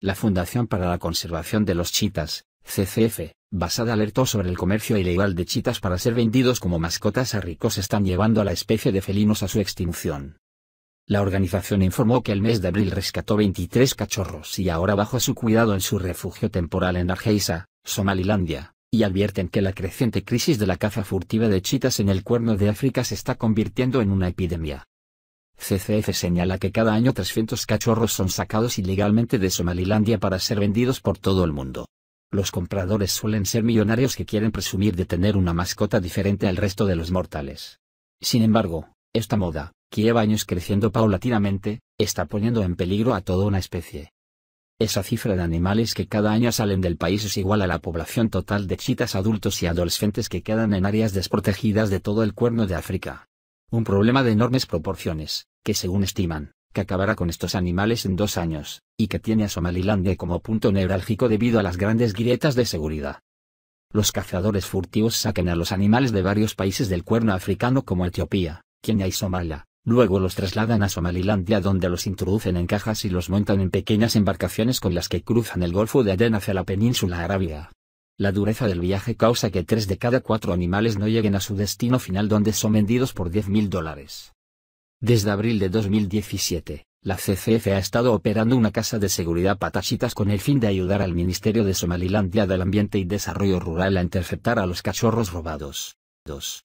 La Fundación para la Conservación de los Chitas, CCF, basada alertó sobre el comercio ilegal de chitas para ser vendidos como mascotas a ricos están llevando a la especie de felinos a su extinción. La organización informó que el mes de abril rescató 23 cachorros y ahora bajo su cuidado en su refugio temporal en Argeisa, Somalilandia, y advierten que la creciente crisis de la caza furtiva de chitas en el cuerno de África se está convirtiendo en una epidemia, CCF señala que cada año 300 cachorros son sacados ilegalmente de Somalilandia para ser vendidos por todo el mundo. Los compradores suelen ser millonarios que quieren presumir de tener una mascota diferente al resto de los mortales. Sin embargo, esta moda, que lleva años creciendo paulatinamente, está poniendo en peligro a toda una especie. Esa cifra de animales que cada año salen del país es igual a la población total de chitas adultos y adolescentes que quedan en áreas desprotegidas de todo el cuerno de África. Un problema de enormes proporciones, que según estiman, que acabará con estos animales en dos años, y que tiene a Somalilandia como punto neurálgico debido a las grandes grietas de seguridad. Los cazadores furtivos saquen a los animales de varios países del cuerno africano como Etiopía, Kenia y Somalia, luego los trasladan a Somalilandia donde los introducen en cajas y los montan en pequeñas embarcaciones con las que cruzan el Golfo de Adén hacia la península Arabia. La dureza del viaje causa que tres de cada cuatro animales no lleguen a su destino final donde son vendidos por 10.000 dólares. Desde abril de 2017, la CCF ha estado operando una casa de seguridad patachitas con el fin de ayudar al Ministerio de Somalilandia del Ambiente y Desarrollo Rural a interceptar a los cachorros robados. 2.